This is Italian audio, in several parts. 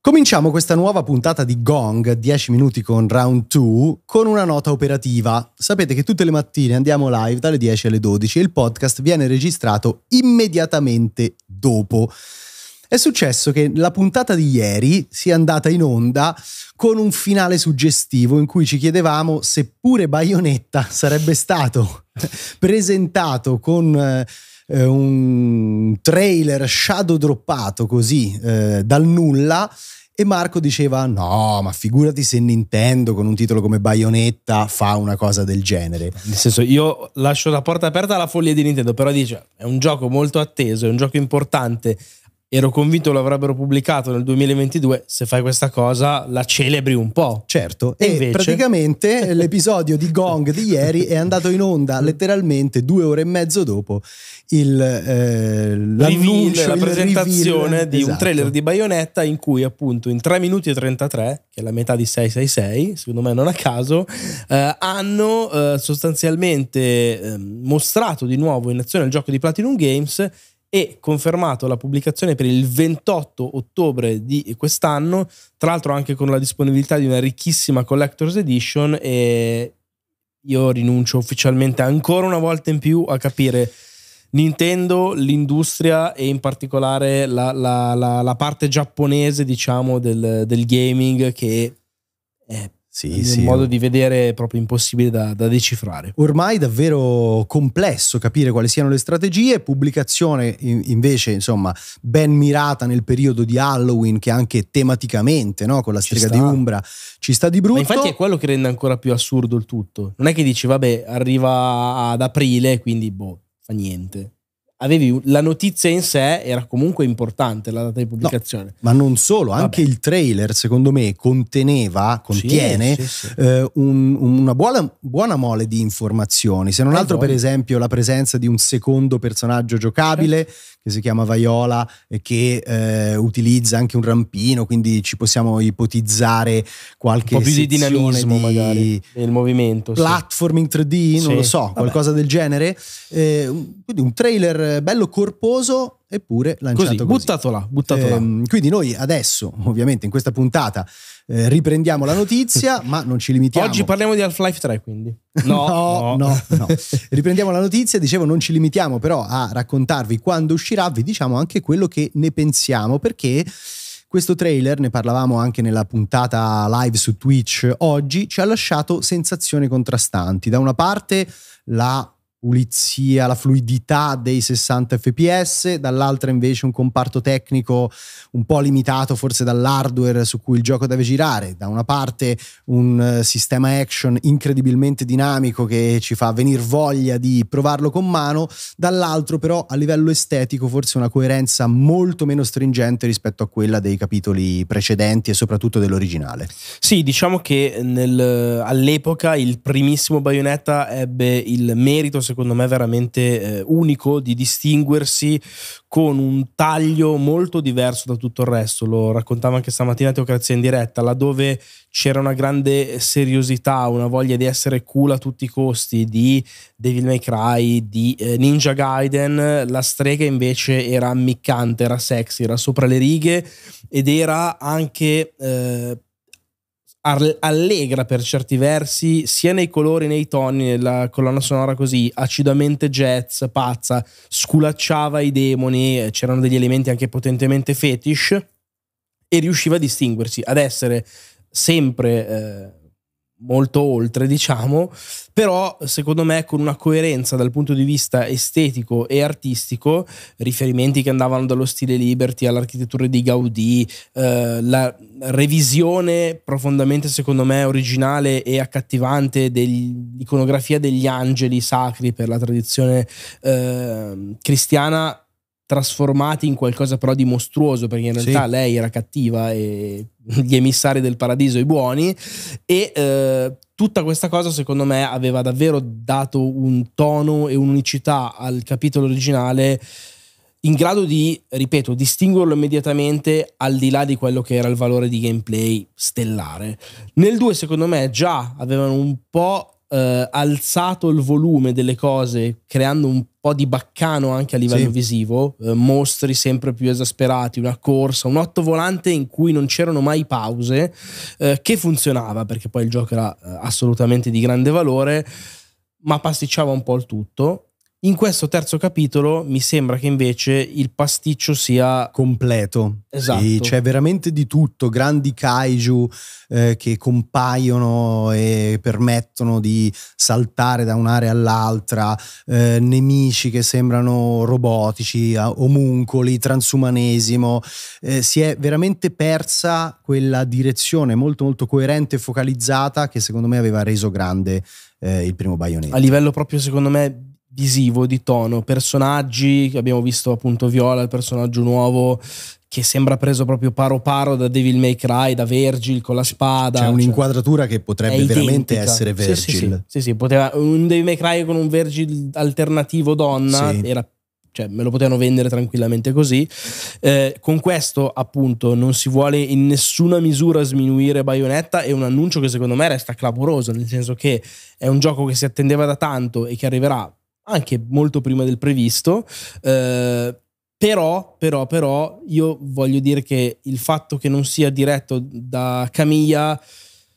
Cominciamo questa nuova puntata di Gong, 10 minuti con Round 2, con una nota operativa. Sapete che tutte le mattine andiamo live dalle 10 alle 12 e il podcast viene registrato immediatamente dopo. È successo che la puntata di ieri sia andata in onda con un finale suggestivo in cui ci chiedevamo se pure Bayonetta sarebbe stato presentato con eh, eh un trailer shadow droppato così eh, dal nulla e Marco diceva: No, ma figurati se Nintendo con un titolo come Bayonetta fa una cosa del genere. Nel senso, io lascio la porta aperta alla follia di Nintendo, però dice: È un gioco molto atteso, è un gioco importante ero convinto lo avrebbero pubblicato nel 2022, se fai questa cosa la celebri un po'. Certo, e, invece... praticamente l'episodio di Gong di ieri è andato in onda letteralmente due ore e mezzo dopo il, eh, l'annuncio, reveal, la presentazione reveal. di esatto. un trailer di Bayonetta in cui appunto in 3 minuti e 33, che è la metà di 666, secondo me non a caso, eh, hanno eh, sostanzialmente ehm, mostrato di nuovo in azione il gioco di Platinum Games e confermato la pubblicazione per il 28 ottobre di quest'anno, tra l'altro anche con la disponibilità di una ricchissima collector's edition e io rinuncio ufficialmente ancora una volta in più a capire Nintendo, l'industria e in particolare la, la, la, la parte giapponese diciamo del, del gaming che è sì, sì, un modo di vedere proprio impossibile da, da, decifrare. Ormai davvero complesso capire quali siano le strategie, pubblicazione in, invece insomma ben mirata nel periodo di Halloween che anche tematicamente no? con la strega di Umbra ci sta di brutto. Ma infatti è quello che rende ancora più assurdo il tutto. Non è che dici vabbè arriva ad aprile quindi boh fa niente avevi la notizia in sé era comunque importante la data di pubblicazione. No, ma non solo, anche Vabbè. il trailer secondo me conteneva, contiene sì, sì, sì. Eh, un, una buona, buona, mole di informazioni, se non eh, altro per esempio la presenza di un secondo personaggio giocabile certo che si chiama Vaiola e che eh, utilizza anche un rampino, quindi ci possiamo ipotizzare qualche un po' più di dinamismo di magari nel movimento, platforming sì. 3D, non sì. lo so, Vabbè. qualcosa del genere. Eh, quindi un trailer bello corposo Eppure lanciato così. così. Buttato là, buttato eh, là. Ehm, quindi noi adesso, ovviamente, in questa puntata eh, riprendiamo la notizia, ma non ci limitiamo. Oggi parliamo di Half-Life 3, quindi. No, no, no, no. Riprendiamo la notizia, dicevo, non ci limitiamo però a raccontarvi quando uscirà, vi diciamo anche quello che ne pensiamo, perché questo trailer, ne parlavamo anche nella puntata live su Twitch oggi, ci ha lasciato sensazioni contrastanti. Da una parte la pulizia, la fluidità dei 60 fps, dall'altra invece un comparto tecnico un po' limitato forse dall'hardware su cui il gioco deve girare, da una parte un eh, sistema action incredibilmente dinamico che ci fa venire voglia di provarlo con mano, dall'altro però a livello estetico forse una coerenza molto meno stringente rispetto a quella dei capitoli precedenti e soprattutto dell'originale. Sì, diciamo che nel, all'epoca il primissimo Bayonetta ebbe il merito secondo me veramente eh, unico di distinguersi con un taglio molto diverso da tutto il resto. Lo raccontava anche stamattina Teocrazia in diretta, laddove c'era una grande seriosità, una voglia di essere cool a tutti i costi, di Devil May Cry, di eh, Ninja Gaiden, la strega invece era ammiccante, era sexy, era sopra le righe ed era anche... Eh, allegra per certi versi, sia nei colori, nei toni, nella colonna sonora così, acidamente jazz, pazza, sculacciava i demoni, c'erano degli elementi anche potentemente fetish e riusciva a distinguersi, ad essere sempre eh, molto oltre, diciamo, però secondo me con una coerenza dal punto di vista estetico e artistico, riferimenti che andavano dallo stile Liberty all'architettura di Gaudì, eh, la revisione profondamente secondo me originale e accattivante dell'iconografia degli angeli sacri per la tradizione eh, cristiana trasformati in qualcosa però di mostruoso, perché in realtà sì. lei era cattiva e gli emissari del paradiso i buoni, e eh, tutta questa cosa secondo me aveva davvero dato un tono e un'unicità al capitolo originale in grado di, ripeto, distinguerlo immediatamente al di là di quello che era il valore di gameplay stellare. Nel 2 secondo me già avevano un po' eh, alzato il volume delle cose creando un po' di baccano anche a livello sì. visivo, eh, mostri sempre più esasperati, una corsa, un otto volante in cui non c'erano mai pause, eh, che funzionava perché poi il gioco era eh, assolutamente di grande valore, ma pasticciava un po' il tutto in questo terzo capitolo mi sembra che invece il pasticcio sia completo. Esatto. Sì, c'è veramente di tutto, grandi kaiju eh, che compaiono e permettono di saltare da un'area all'altra, eh, nemici che sembrano robotici, omuncoli, transumanesimo. Eh, si è veramente persa quella direzione molto molto coerente e focalizzata che secondo me aveva reso grande eh, il primo Bayonetta. A livello proprio, secondo me, visivo, di tono, personaggi, abbiamo visto appunto Viola, il personaggio nuovo che sembra preso proprio paro paro da Devil May Cry, da Virgil con la spada. C'è cioè un'inquadratura cioè, che potrebbe veramente essere Virgil. Sì, sì, sì. sì, sì poteva, un Devil May Cry con un Virgil alternativo donna era cioè me lo potevano vendere tranquillamente così. Eh, con questo, appunto, non si vuole in nessuna misura sminuire Bayonetta. È un annuncio che secondo me resta clamoroso, nel senso che è un gioco che si attendeva da tanto e che arriverà anche molto prima del previsto. Eh, però, però, però, io voglio dire che il fatto che non sia diretto da Camilla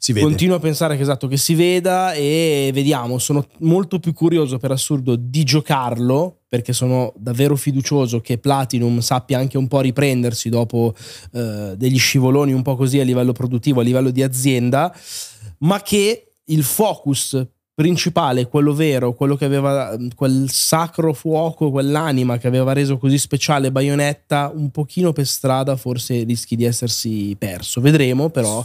Continuo a pensare che, esatto, che si veda e vediamo. Sono molto più curioso per assurdo di giocarlo perché sono davvero fiducioso che Platinum sappia anche un po' riprendersi dopo eh, degli scivoloni un po' così a livello produttivo, a livello di azienda, ma che il focus principale, quello vero, quello che aveva mm, quel sacro fuoco, quell'anima che aveva reso così speciale Bayonetta, un pochino per strada forse rischi di essersi perso. Vedremo però,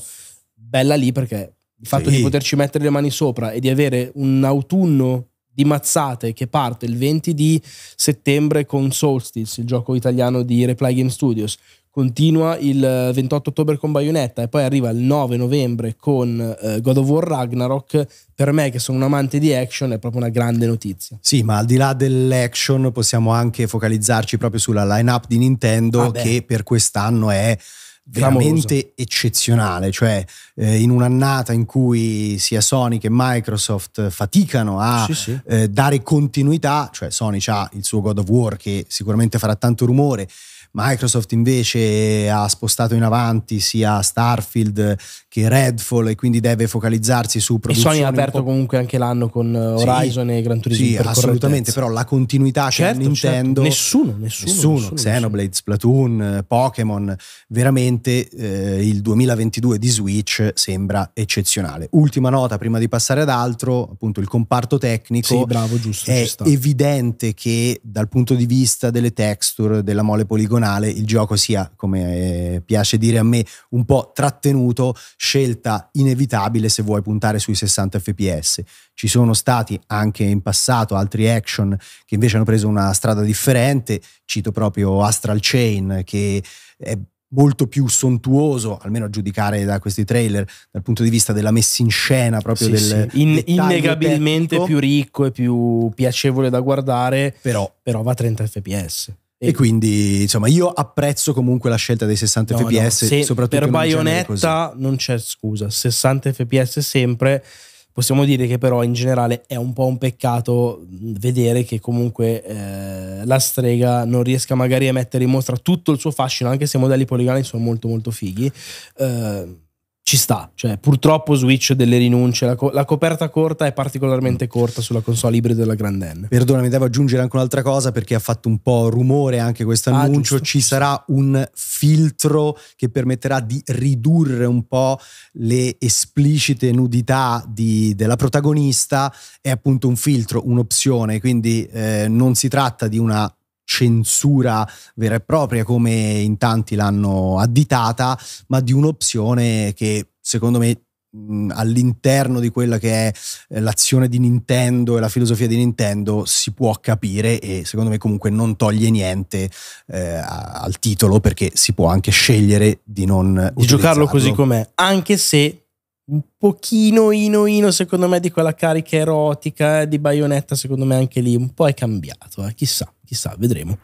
bella lì perché il fatto sì. di poterci mettere le mani sopra e di avere un autunno di mazzate che parte il 20 di settembre con Solstice, il gioco italiano di Reply Game Studios, continua il 28 eh, ottobre con Bayonetta e poi arriva il 9 novembre con eh, God of War Ragnarok, per me che sono un amante di action è proprio una grande notizia. Sì, ma al di là dell'action possiamo anche focalizzarci proprio sulla lineup di Nintendo ah che per quest'anno è veramente Gramoso. eccezionale, cioè eh, in un'annata in cui sia Sony che Microsoft faticano a sì, sì. Eh, dare continuità, cioè Sony ha il suo God of War che sicuramente farà tanto rumore, Microsoft invece ha spostato in avanti sia Starfield che Redfall e quindi deve focalizzarsi su produzioni. E Sony ha aperto comunque anche l'anno con Horizon sì, e Gran Turismo. Sì, per assolutamente, però la continuità certo, c'è certo. Nintendo. Certo. Nessuno, nessuno, nessuno, nessuno Xenoblade, nessuno. Splatoon, Pokémon, veramente eh, il 2022 di Switch sembra eccezionale. Ultima nota prima di passare ad altro, appunto il comparto tecnico. Sì, bravo, giusto, è evidente che dal punto di vista delle texture, della mole poligonale poligonale il gioco sia, come eh, piace dire a me, un po' trattenuto, scelta inevitabile se vuoi puntare sui 60 fps. Ci sono stati anche in passato altri action che invece hanno preso una strada differente, cito proprio Astral Chain che è molto più sontuoso, almeno a giudicare da questi trailer, dal punto di vista della messa in scena, proprio sì, del sì. In, innegabilmente tecnico. più ricco e più piacevole da guardare, però, però va a 30 fps. E, e quindi insomma io apprezzo comunque la scelta dei 60 no, fps, no, soprattutto per Bayonetta non c'è scusa, 60 fps sempre. Possiamo dire che però in generale è un po' un peccato mm, vedere che comunque eh, la strega non riesca magari a mettere in mostra tutto il suo fascino, anche se i modelli poligoni sono molto molto fighi. Eh, ci sta, cioè purtroppo Switch delle rinunce, la, co- la, coperta corta è particolarmente mm. corta sulla console ibrida della Grand N. Perdonami, devo aggiungere anche un'altra cosa perché ha fatto un po' rumore anche questo ah, annuncio, ah, ci sarà un filtro che permetterà di ridurre un po' le esplicite nudità di, della protagonista, è appunto un filtro, un'opzione, quindi eh, non si tratta di una censura vera e propria come in tanti l'hanno additata, ma di un'opzione che secondo me all'interno di quella che è eh, l'azione di Nintendo e la filosofia di Nintendo si può capire e secondo me comunque non toglie niente eh, al titolo perché si può anche scegliere di non di giocarlo così com'è anche se un pochino ino ino secondo me di quella carica erotica eh, di Bayonetta secondo me anche lì un po' è cambiato eh. chissà chissà vedremo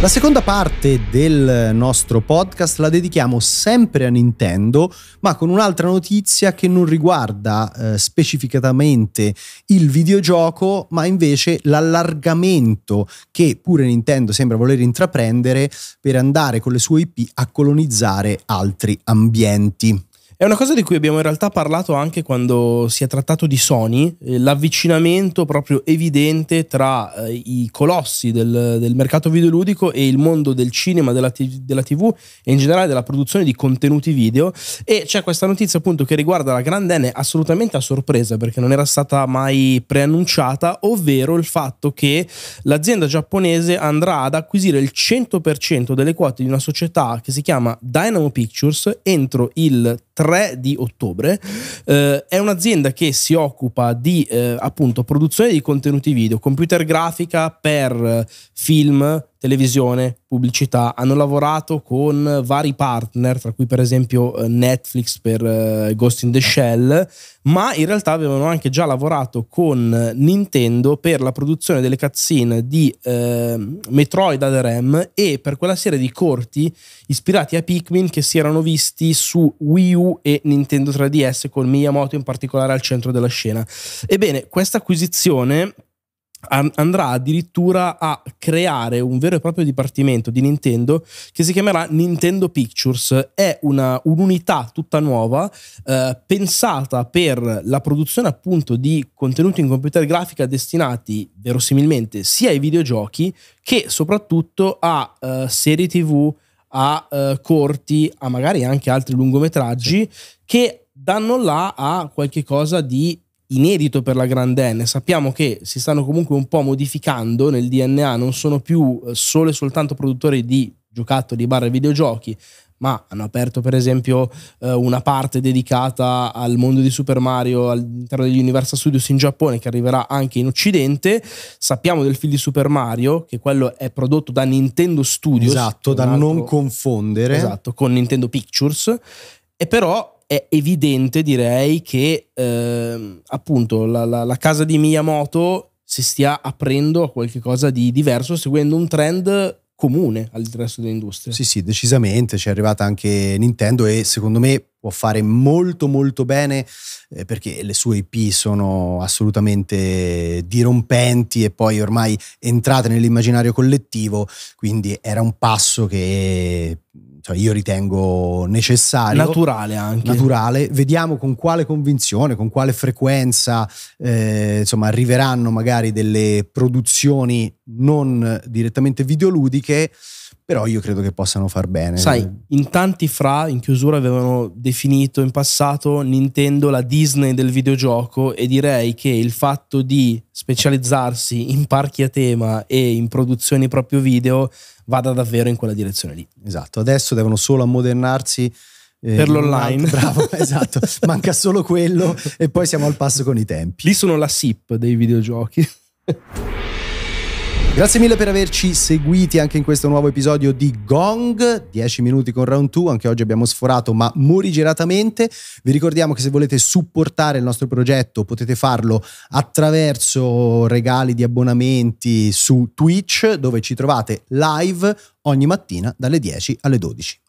la seconda parte del nostro podcast la dedichiamo sempre a Nintendo, ma con un'altra notizia che non riguarda eh, specificatamente il videogioco, ma invece l'allargamento che pure Nintendo sembra voler intraprendere per andare con le sue IP a colonizzare altri ambienti. È una cosa di cui abbiamo in realtà parlato anche quando si è trattato di Sony, eh, l'avvicinamento proprio evidente tra eh, i colossi del, del mercato videoludico e il mondo del cinema, della, della TV e in generale della produzione di contenuti video. E c'è questa notizia appunto che riguarda la Grande N assolutamente a sorpresa perché non era stata mai preannunciata, ovvero il fatto che l'azienda giapponese andrà ad acquisire il 100% delle quote di una società che si chiama Dynamo Pictures entro il 3 3 di ottobre. Eh, è un'azienda che si occupa di eh, appunto produzione di contenuti video, computer grafica per eh, film, televisione, pubblicità, hanno lavorato con vari partner, tra cui per esempio eh, Netflix per eh, Ghost in the Shell, ma in realtà avevano anche già lavorato con Nintendo per la produzione delle cutscene di eh, Metroid Aderem e per quella serie di corti ispirati a Pikmin che si erano visti su Wii U e Nintendo 3DS con Miyamoto in particolare al centro della scena. Ebbene, questa acquisizione andrà addirittura a creare un vero e proprio dipartimento di Nintendo che si chiamerà Nintendo Pictures. È una, un'unità tutta nuova eh, pensata per la produzione appunto di contenuti in computer grafica destinati verosimilmente sia ai videogiochi che soprattutto a eh, serie tv, a eh, corti, a magari anche altri lungometraggi che danno là a qualche cosa di inedito per la Grand N. Sappiamo che si stanno comunque un po' modificando nel DNA, non sono più eh, solo e soltanto produttori di giocattoli barra videogiochi, ma hanno aperto per esempio eh, una parte dedicata al mondo di Super Mario all'interno degli Universal Studios in Giappone che arriverà anche in Occidente. Sappiamo del film di Super Mario che quello è prodotto da Nintendo Studios. Esatto, da altro, non confondere. Esatto, con Nintendo Pictures. E però è evidente, direi, che eh, appunto la, la, la, casa di Miyamoto si stia aprendo a qualcosa di diverso, seguendo un trend comune al resto dell'industria. Sì, sì, decisamente, c'è arrivata anche Nintendo e secondo me può fare molto molto bene eh, perché le sue IP sono assolutamente dirompenti e poi ormai entrate nell'immaginario collettivo, quindi era un passo che cioè io ritengo necessario. Naturale anche. Naturale. Vediamo con quale convinzione, con quale frequenza eh, insomma, arriveranno magari delle produzioni non direttamente videoludiche però io credo che possano far bene. Sai, in tanti fra, in chiusura, avevano definito in passato Nintendo la Disney del videogioco e direi che il fatto di specializzarsi in parchi a tema e in produzioni proprio video vada davvero in quella direzione lì. Esatto, adesso devono solo ammodernarsi. Eh, per l'online. Man- bravo, esatto. Manca solo quello e poi siamo al passo con i tempi. Lì sono la SIP dei videogiochi. Grazie mille per averci seguiti anche in questo nuovo episodio di Gong, 10 minuti con Round 2, anche oggi abbiamo sforato ma morigeratamente. Vi ricordiamo che se volete supportare il nostro progetto potete farlo attraverso regali di abbonamenti su Twitch dove ci trovate live ogni mattina dalle 10 alle 12.